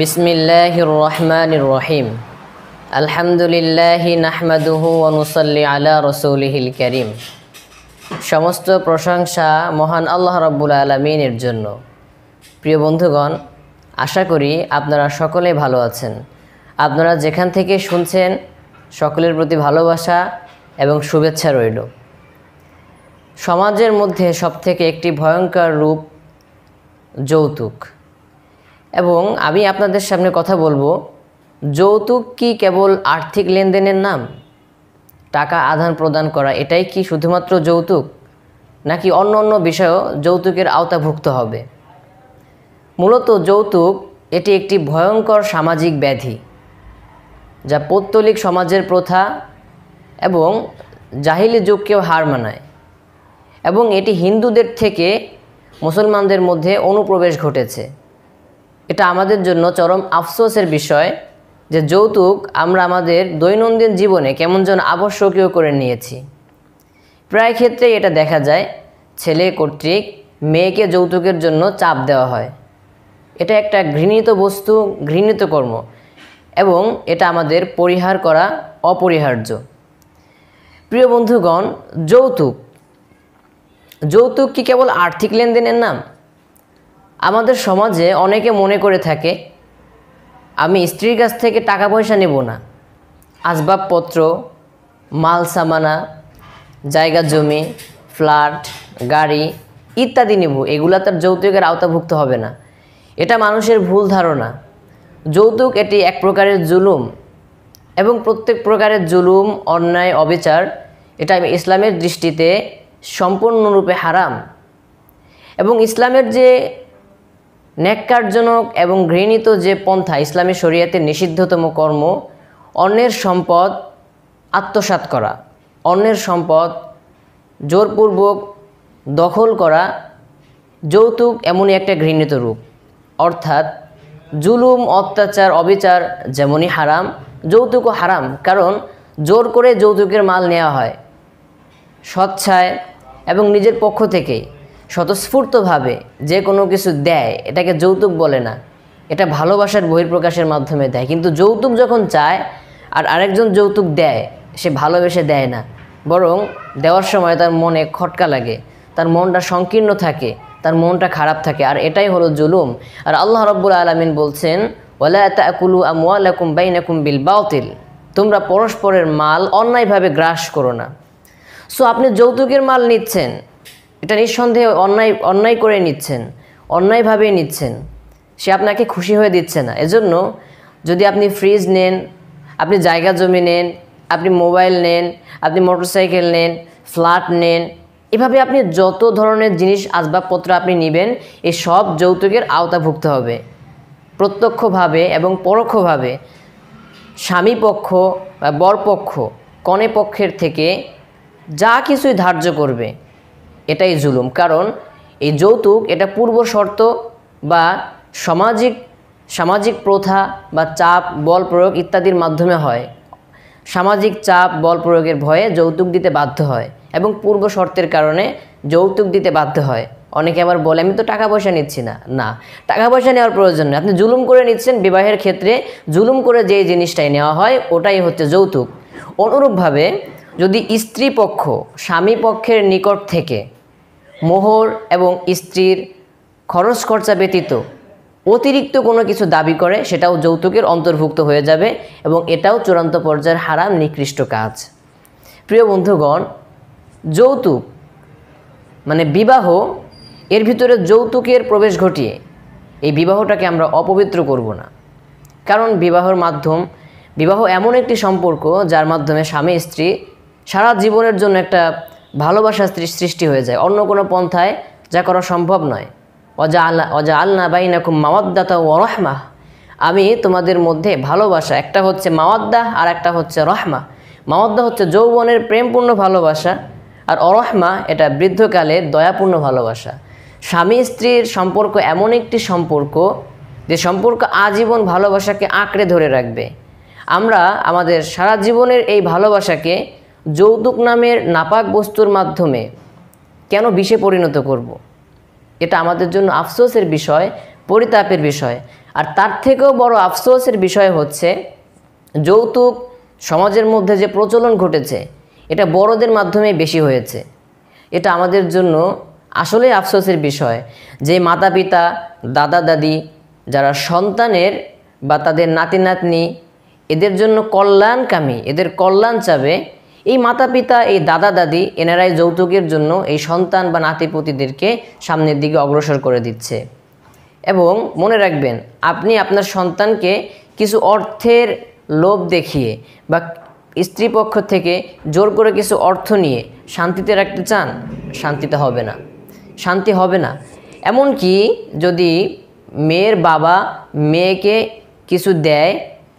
বিসমিল্লাহির রহমানির রহিম আলহামদুলিল্লাহ নাহমাদুহু অনুসল্লি আলা রসৌলিহিল করিম সমস্ত প্রশংসা মহান আল্লাহ রব্বুল আলমিনের জন্য প্রিয় বন্ধুগণ আশা করি আপনারা সকলে ভালো আছেন আপনারা যেখান থেকে শুনছেন সকলের প্রতি ভালোবাসা এবং শুভেচ্ছা রইল সমাজের মধ্যে সবথেকে একটি ভয়ঙ্কর রূপ যৌতুক এবং আমি আপনাদের সামনে কথা বলবো যৌতুক কি কেবল আর্থিক লেনদেনের নাম টাকা আদান প্রদান করা এটাই কি শুধুমাত্র যৌতুক নাকি অন্য অন্য বিষয়ও যৌতুকের আওতাভুক্ত হবে মূলত যৌতুক এটি একটি ভয়ঙ্কর সামাজিক ব্যাধি যা পৌত্তলিক সমাজের প্রথা এবং জাহিলি যুগকেও হার মানায় এবং এটি হিন্দুদের থেকে মুসলমানদের মধ্যে অনুপ্রবেশ ঘটেছে এটা আমাদের জন্য চরম আফসোসের বিষয় যে যৌতুক আমরা আমাদের দৈনন্দিন জীবনে কেমন যেন আবশ্যকীয় করে নিয়েছি প্রায় ক্ষেত্রেই এটা দেখা যায় ছেলে কর্তৃক মেয়েকে যৌতুকের জন্য চাপ দেওয়া হয় এটা একটা ঘৃণিত বস্তু ঘৃণিত কর্ম এবং এটা আমাদের পরিহার করা অপরিহার্য প্রিয় বন্ধুগণ যৌতুক যৌতুক কি কেবল আর্থিক লেনদেনের নাম আমাদের সমাজে অনেকে মনে করে থাকে আমি স্ত্রীর কাছ থেকে টাকা পয়সা নেব না আসবাবপত্র মাল সামানা জায়গা জমি ফ্ল্যাট গাড়ি ইত্যাদি নেব এগুলা তার যৌতুকের আওতাভুক্ত হবে না এটা মানুষের ভুল ধারণা যৌতুক এটি এক প্রকারের জুলুম এবং প্রত্যেক প্রকারের জুলুম অন্যায় অবিচার এটা ইসলামের দৃষ্টিতে সম্পূর্ণরূপে হারাম এবং ইসলামের যে ন্যাক্কারজনক এবং ঘৃণিত যে পন্থা ইসলামী শরিয়াতে নিষিদ্ধতম কর্ম অন্যের সম্পদ আত্মসাত করা অন্যের সম্পদ জোরপূর্বক দখল করা যৌতুক এমনই একটা ঘৃণিত রূপ অর্থাৎ জুলুম অত্যাচার অবিচার যেমনই হারাম যৌতুকও হারাম কারণ জোর করে যৌতুকের মাল নেওয়া হয় স্বচ্ছায় এবং নিজের পক্ষ থেকেই স্বতঃস্ফূর্তভাবে যে কোনো কিছু দেয় এটাকে যৌতুক বলে না এটা ভালোবাসার বহির্প্রকাশের মাধ্যমে দেয় কিন্তু যৌতুক যখন চায় আর আরেকজন যৌতুক দেয় সে ভালোবেসে দেয় না বরং দেওয়ার সময় তার মনে খটকা লাগে তার মনটা সংকীর্ণ থাকে তার মনটা খারাপ থাকে আর এটাই হলো জুলুম আর আল্লাহ রব্বুল আলমিন বলছেন বিল বাউতিল তোমরা পরস্পরের মাল অন্যায়ভাবে গ্রাস করো না সো আপনি যৌতুকের মাল নিচ্ছেন এটা নিঃসন্দেহে অন্যায় অন্যায় করে নিচ্ছেন অন্যায়ভাবেই নিচ্ছেন সে আপনাকে খুশি হয়ে দিচ্ছে না এজন্য যদি আপনি ফ্রিজ নেন আপনি জায়গা জমি নেন আপনি মোবাইল নেন আপনি মোটরসাইকেল নেন ফ্ল্যাট নেন এভাবে আপনি যত ধরনের জিনিস আসবাবপত্র আপনি নেবেন এই সব যৌতুকের আওতাভুক্ত হবে প্রত্যক্ষভাবে এবং পরোক্ষভাবে স্বামী পক্ষ বা বরপক্ষ কনে পক্ষের থেকে যা কিছুই ধার্য করবে এটাই জুলুম কারণ এই যৌতুক এটা পূর্ব শর্ত বা সামাজিক সামাজিক প্রথা বা চাপ বল প্রয়োগ ইত্যাদির মাধ্যমে হয় সামাজিক চাপ বল প্রয়োগের ভয়ে যৌতুক দিতে বাধ্য হয় এবং পূর্ব শর্তের কারণে যৌতুক দিতে বাধ্য হয় অনেকে আবার বলে আমি তো টাকা পয়সা নিচ্ছি না না টাকা পয়সা নেওয়ার প্রয়োজন নেই আপনি জুলুম করে নিচ্ছেন বিবাহের ক্ষেত্রে জুলুম করে যে জিনিসটাই নেওয়া হয় ওটাই হচ্ছে যৌতুক অনুরূপভাবে যদি স্ত্রী পক্ষ স্বামী পক্ষের নিকট থেকে মোহর এবং স্ত্রীর খরচ খরচা ব্যতীত অতিরিক্ত কোনো কিছু দাবি করে সেটাও যৌতুকের অন্তর্ভুক্ত হয়ে যাবে এবং এটাও চূড়ান্ত পর্যায়ের হারাম নিকৃষ্ট কাজ প্রিয় বন্ধুগণ যৌতুক মানে বিবাহ এর ভিতরে যৌতুকের প্রবেশ ঘটিয়ে এই বিবাহটাকে আমরা অপবিত্র করব না কারণ বিবাহর মাধ্যম বিবাহ এমন একটি সম্পর্ক যার মাধ্যমে স্বামী স্ত্রী সারা জীবনের জন্য একটা ভালোবাসা সৃষ্টি হয়ে যায় অন্য কোনো পন্থায় যা করা সম্ভব নয় অজা আল্লা অজা আল্লা খুব মাওয়াদ্দাতা ও রহমাহ আমি তোমাদের মধ্যে ভালোবাসা একটা হচ্ছে মাওয়াদ্দা আর একটা হচ্ছে রহমা মাওয়াদ্দা হচ্ছে যৌবনের প্রেমপূর্ণ ভালোবাসা আর অরহমা এটা বৃদ্ধকালে দয়াপূর্ণ ভালোবাসা স্বামী স্ত্রীর সম্পর্ক এমন একটি সম্পর্ক যে সম্পর্ক আজীবন ভালোবাসাকে আঁকড়ে ধরে রাখবে আমরা আমাদের সারা জীবনের এই ভালোবাসাকে যৌতুক নামের নাপাক বস্তুর মাধ্যমে কেন বিষে পরিণত করব। এটা আমাদের জন্য আফসোসের বিষয় পরিতাপের বিষয় আর তার থেকেও বড় আফসোসের বিষয় হচ্ছে যৌতুক সমাজের মধ্যে যে প্রচলন ঘটেছে এটা বড়দের মাধ্যমে বেশি হয়েছে এটা আমাদের জন্য আসলে আফসোসের বিষয় যে মাতা পিতা দাদা দাদি যারা সন্তানের বা তাদের নাতি নাতনি এদের জন্য কল্যাণকামী এদের কল্যাণ চাবে এই মাতা পিতা এই দাদা দাদি এনারাই যৌতুকের জন্য এই সন্তান বা নাতিপতিদেরকে সামনের দিকে অগ্রসর করে দিচ্ছে এবং মনে রাখবেন আপনি আপনার সন্তানকে কিছু অর্থের লোভ দেখিয়ে বা স্ত্রী পক্ষ থেকে জোর করে কিছু অর্থ নিয়ে শান্তিতে রাখতে চান শান্তিতে হবে না শান্তি হবে না এমনকি যদি মেয়ের বাবা মেয়েকে কিছু দেয়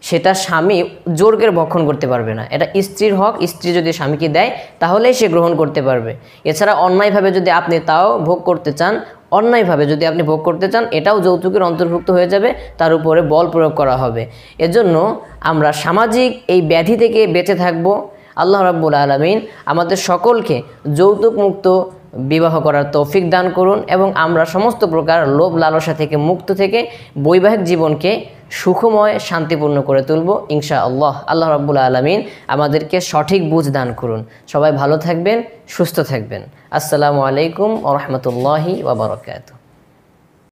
সেটা স্বামী জোরকের ভক্ষণ করতে পারবে না এটা স্ত্রীর হক স্ত্রী যদি স্বামীকে দেয় তাহলেই সে গ্রহণ করতে পারবে এছাড়া অন্যায়ভাবে যদি আপনি তাও ভোগ করতে চান অন্যায়ভাবে যদি আপনি ভোগ করতে চান এটাও যৌতুকের অন্তর্ভুক্ত হয়ে যাবে তার উপরে বল প্রয়োগ করা হবে এজন্য আমরা সামাজিক এই ব্যাধি থেকে বেঁচে থাকব আল্লাহ রাব্বুল আলমিন আমাদের সকলকে যৌতুক মুক্ত বিবাহ করার তৌফিক দান করুন এবং আমরা সমস্ত প্রকার লোভ লালসা থেকে মুক্ত থেকে বৈবাহিক জীবনকে সুখময় শান্তিপূর্ণ করে তুলব ইনশা আল্লাহ আল্লাহ রাবুল আলমিন আমাদেরকে সঠিক বুঝ দান করুন সবাই ভালো থাকবেন সুস্থ থাকবেন আসসালামু আলাইকুম ও রহমতুল্লাহি ওবরাকাতু